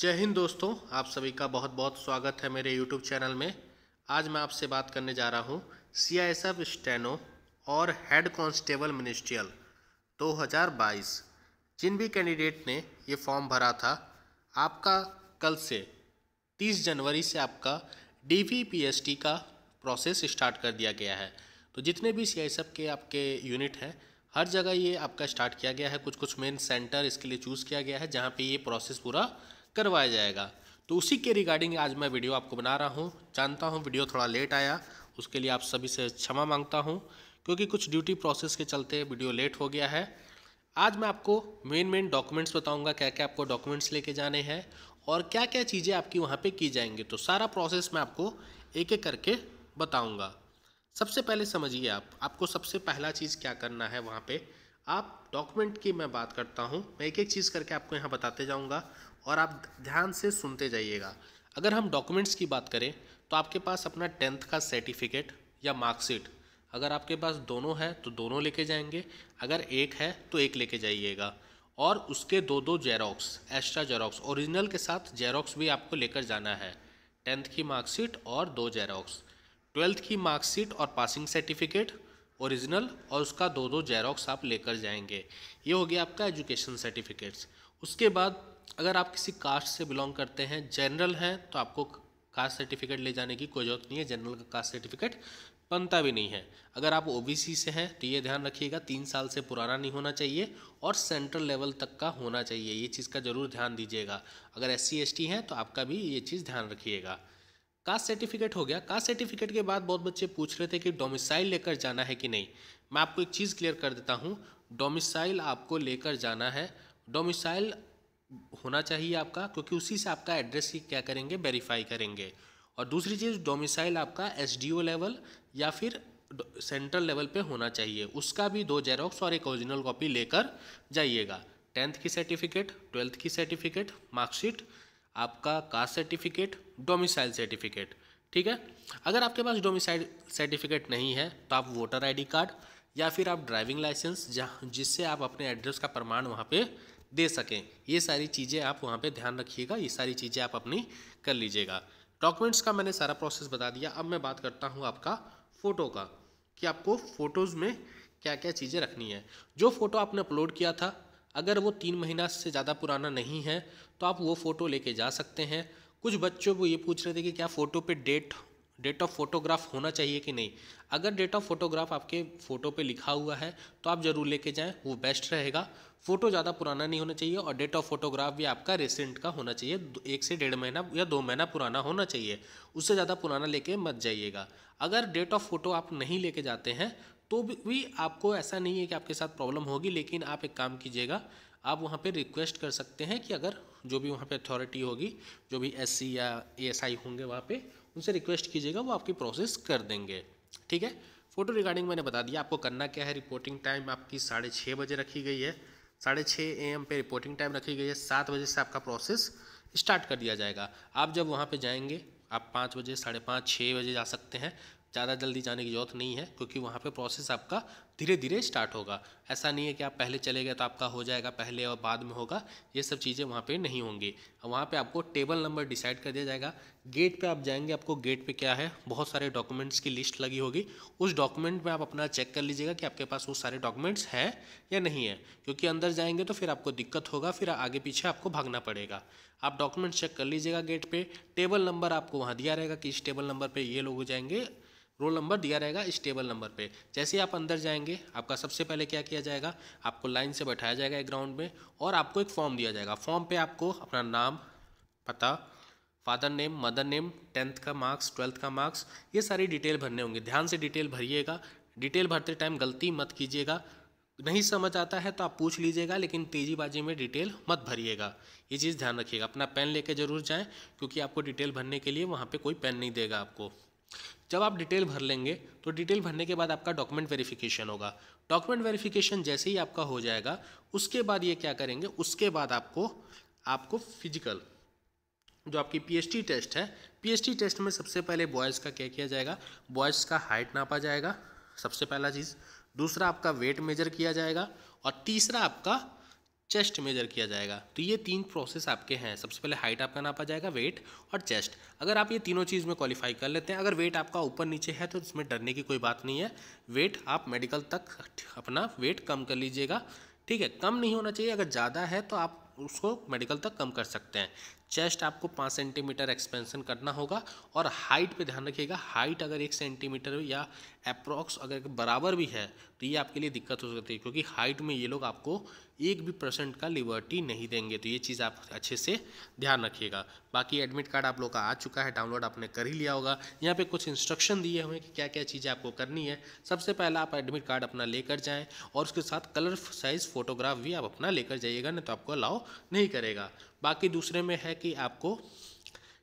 जय हिंद दोस्तों आप सभी का बहुत बहुत स्वागत है मेरे यूट्यूब चैनल में आज मैं आपसे बात करने जा रहा हूँ C I S F steno और हेड कांस्टेबल मिनिस्ट्रियल 2022 जिन भी कैंडिडेट ने ये फॉर्म भरा था आपका कल से 30 जनवरी से आपका D V P S T का प्रोसेस स्टार्ट कर दिया गया है तो जितने भी सी आई के आपके यूनिट हैं हर जगह ये आपका स्टार्ट किया गया है कुछ कुछ मेन सेंटर इसके लिए चूज़ किया गया है जहाँ पर ये प्रोसेस पूरा करवाया जाएगा तो उसी के रिगार्डिंग आज मैं वीडियो आपको बना रहा हूँ जानता हूँ वीडियो थोड़ा लेट आया उसके लिए आप सभी से क्षमा मांगता हूँ क्योंकि कुछ ड्यूटी प्रोसेस के चलते वीडियो लेट हो गया है आज मैं आपको मेन मेन डॉक्यूमेंट्स बताऊंगा क्या क्या आपको डॉक्यूमेंट्स लेके जाने हैं और क्या क्या चीज़ें आपकी वहाँ पे की जाएंगी तो सारा प्रोसेस मैं आपको एक एक करके बताऊंगा सबसे पहले समझिए आप आपको सबसे पहला चीज़ क्या करना है वहाँ पे आप डॉक्यूमेंट की मैं बात करता हूँ मैं एक एक चीज़ करके आपको यहाँ बताते जाऊँगा और आप ध्यान से सुनते जाइएगा अगर हम डॉक्यूमेंट्स की बात करें तो आपके पास अपना टेंथ का सर्टिफिकेट या मार्कशीट अगर आपके पास दोनों है तो दोनों लेके जाएंगे अगर एक है तो एक लेके जाइएगा और उसके दो दो जेरोक्स एक्स्ट्रा जेरोक्स ओरिजिनल के साथ जेरोक्स भी आपको लेकर जाना है टेंथ की मार्कशीट और दो जेरोक्स ट्वेल्थ की मार्कशीट और पासिंग सर्टिफिकेट ओरिजिनल और उसका दो दो जेरोक्स आप लेकर जाएंगे ये हो गया आपका एजुकेशन सर्टिफिकेट्स उसके बाद अगर आप किसी कास्ट से बिलोंग करते हैं जनरल हैं तो आपको कास्ट सर्टिफिकेट ले जाने की कोई ज़रूरत नहीं है जनरल का कास्ट सर्टिफिकेट बनता भी नहीं है अगर आप ओबीसी से हैं तो ये ध्यान रखिएगा तीन साल से पुराना नहीं होना चाहिए और सेंट्रल लेवल तक का होना चाहिए ये चीज़ का ज़रूर ध्यान दीजिएगा अगर एस सी हैं तो आपका भी ये चीज़ ध्यान रखिएगा कास्ट सर्टिफिकेट हो गया कास्ट सर्टिफिकेट के बाद बहुत बच्चे पूछ रहे थे कि डोमिसाइल लेकर जाना है कि नहीं मैं आपको एक चीज़ क्लियर कर देता हूँ डोमिसाइल आपको लेकर जाना है डोमिसाइल होना चाहिए आपका क्योंकि उसी से आपका एड्रेस ही क्या करेंगे वेरीफाई करेंगे और दूसरी चीज़ डोमिसाइल आपका एस लेवल या फिर सेंट्रल लेवल पे होना चाहिए उसका भी दो जेरोक्स और एक ओरिजिनल कॉपी लेकर जाइएगा टेंथ की सर्टिफिकेट ट्वेल्थ की सर्टिफिकेट मार्कशीट आपका कास्ट सर्टिफिकेट डोमिसाइल सर्टिफिकेट ठीक है अगर आपके पास डोमिसाइल सर्टिफिकेट नहीं है तो आप वोटर डी कार्ड या फिर आप ड्राइविंग लाइसेंस जहाँ जिससे आप अपने एड्रेस का प्रमाण वहाँ पे दे सकें ये सारी चीज़ें आप वहाँ पे ध्यान रखिएगा ये सारी चीज़ें आप अपनी कर लीजिएगा डॉक्यूमेंट्स का मैंने सारा प्रोसेस बता दिया अब मैं बात करता हूँ आपका फ़ोटो का कि आपको फ़ोटोज़ में क्या क्या चीज़ें रखनी है जो फ़ोटो आपने अपलोड किया था अगर वो तीन महीना से ज़्यादा पुराना नहीं है तो आप वो फ़ोटो लेके जा सकते हैं कुछ बच्चों को ये पूछ रहे थे कि क्या फ़ोटो पे डेट डेट ऑफ फोटोग्राफ होना चाहिए कि नहीं अगर डेट ऑफ फोटोग्राफ आपके फ़ोटो पे लिखा हुआ है तो आप ज़रूर लेके जाएं वो बेस्ट रहेगा फ़ोटो ज़्यादा पुराना नहीं होना चाहिए और डेट ऑफ फोटोग्राफ भी आपका रिसेंट का होना चाहिए एक से डेढ़ महीना या दो महीना पुराना होना चाहिए उससे ज़्यादा पुराना लेके मत जाइएगा अगर डेट ऑफ फोटो आप नहीं लेके जाते हैं तो भी आपको ऐसा नहीं है कि आपके साथ प्रॉब्लम होगी लेकिन आप एक काम कीजिएगा आप वहाँ पर रिक्वेस्ट कर सकते हैं कि अगर जो भी वहाँ पर अथॉरिटी होगी जो भी एस या ए होंगे वहाँ पर उनसे रिक्वेस्ट कीजिएगा वो आपकी प्रोसेस कर देंगे ठीक है फ़ोटो रिगार्डिंग मैंने बता दिया आपको करना क्या है रिपोर्टिंग टाइम आपकी साढ़े छः बजे रखी गई है साढ़े छः ए एम पे रिपोर्टिंग टाइम रखी गई है सात बजे से आपका प्रोसेस स्टार्ट कर दिया जाएगा आप जब वहाँ पे जाएंगे आप पाँच बजे साढ़े पाँच छः बजे जा सकते हैं ज़्यादा जल्दी जाने की जरूरत नहीं है क्योंकि वहाँ पे प्रोसेस आपका धीरे धीरे स्टार्ट होगा ऐसा नहीं है कि आप पहले चले गए तो आपका हो जाएगा पहले और बाद में होगा ये सब चीज़ें वहाँ पे नहीं होंगी वहाँ पे आपको टेबल नंबर डिसाइड कर दिया जाएगा गेट पे आप जाएंगे आपको गेट पे क्या है बहुत सारे डॉक्यूमेंट्स की लिस्ट लगी होगी उस डॉक्यूमेंट में आप अपना चेक कर लीजिएगा कि आपके पास वो सारे डॉक्यूमेंट्स हैं या नहीं है क्योंकि अंदर जाएंगे तो फिर आपको दिक्कत होगा फिर आगे पीछे आपको भागना पड़ेगा आप डॉक्यूमेंट्स चेक कर लीजिएगा गेट पर टेबल नंबर आपको वहाँ दिया रहेगा कि इस टेबल नंबर पर ये लोग जाएंगे रोल नंबर दिया रहेगा इस टेबल नंबर पे जैसे ही आप अंदर जाएंगे आपका सबसे पहले क्या किया जाएगा आपको लाइन से बैठाया जाएगा एक ग्राउंड में और आपको एक फॉर्म दिया जाएगा फॉर्म पे आपको अपना नाम पता father name mother name tenth का मार्क्स ट्वेल्थ का मार्क्स ये सारी डिटेल भरने होंगे ध्यान से डिटेल भरिएगा डिटेल भरते टाइम गलती मत कीजिएगा नहीं समझ आता है तो आप पूछ लीजिएगा लेकिन तेजीबाजी में डिटेल मत भरिएगा ये चीज़ ध्यान रखिएगा अपना पेन लेके जरूर जाएं क्योंकि आपको डिटेल भरने के लिए वहाँ पे कोई पेन नहीं देगा आपको जब आप डिटेल भर लेंगे तो डिटेल भरने के बाद आपका डॉक्यूमेंट वेरिफिकेशन होगा डॉक्यूमेंट वेरिफिकेशन जैसे ही आपका हो जाएगा उसके बाद ये क्या करेंगे उसके बाद आपको आपको फिजिकल जो आपकी पीएचटी टेस्ट है पीएचटी टेस्ट में सबसे पहले बॉयज़ का क्या किया जाएगा बॉयज़ का हाइट नापा जाएगा सबसे पहला चीज़ दूसरा आपका वेट मेजर किया जाएगा और तीसरा आपका चेस्ट मेजर किया जाएगा तो ये तीन प्रोसेस आपके हैं सबसे पहले हाइट आपका नापा जाएगा वेट और चेस्ट अगर आप ये तीनों चीज़ में क्वालिफाई कर लेते हैं अगर वेट आपका ऊपर नीचे है तो इसमें डरने की कोई बात नहीं है वेट आप मेडिकल तक अपना वेट कम कर लीजिएगा ठीक है कम नहीं होना चाहिए अगर ज़्यादा है तो आप उसको मेडिकल तक कम कर सकते हैं चेस्ट आपको पाँच सेंटीमीटर एक्सपेंशन करना होगा और हाइट पे ध्यान रखिएगा हाइट अगर एक सेंटीमीटर या अप्रॉक्स अगर बराबर भी है तो ये आपके लिए दिक्कत हो सकती है क्योंकि हाइट में ये लोग आपको एक भी परसेंट का लिबर्टी नहीं देंगे तो ये चीज़ आप अच्छे से ध्यान रखिएगा बाकी एडमिट कार्ड आप लोग का आ चुका है डाउनलोड आपने कर ही लिया होगा यहाँ पे कुछ इंस्ट्रक्शन दिए हुए हैं कि क्या क्या चीज़ें आपको करनी है सबसे पहला आप एडमिट कार्ड अपना लेकर जाएँ और उसके साथ कलर साइज़ फ़ोटोग्राफ भी आप अपना लेकर जाइएगा नहीं तो आपको अलाउ नहीं करेगा बाकी दूसरे में है कि आपको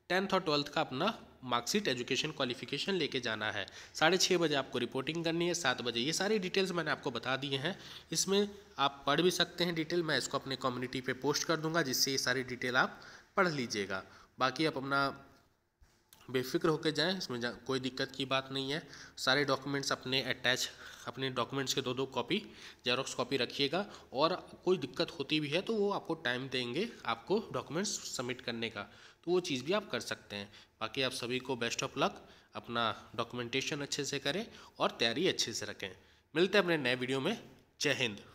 टेंथ और ट्वेल्थ का अपना मार्कशीट एजुकेशन क्वालिफिकेशन लेके जाना है साढ़े छः बजे आपको रिपोर्टिंग करनी है सात बजे ये सारी डिटेल्स मैंने आपको बता दिए हैं इसमें आप पढ़ भी सकते हैं डिटेल मैं इसको अपने कम्युनिटी पे पोस्ट कर दूंगा जिससे ये सारी डिटेल आप पढ़ लीजिएगा बाकी आप अपना बेफिक्र होकर जाएं इसमें जा, कोई दिक्कत की बात नहीं है सारे डॉक्यूमेंट्स अपने अटैच अपने डॉक्यूमेंट्स के दो दो कॉपी जेरोक्स कॉपी रखिएगा और कोई दिक्कत होती भी है तो वो आपको टाइम देंगे आपको डॉक्यूमेंट्स सबमिट करने का तो वो चीज़ भी आप कर सकते हैं बाकी आप सभी को बेस्ट ऑफ लक अपना डॉक्यूमेंटेशन अच्छे से करें और तैयारी अच्छे से रखें मिलते हैं अपने नए वीडियो में जय हिंद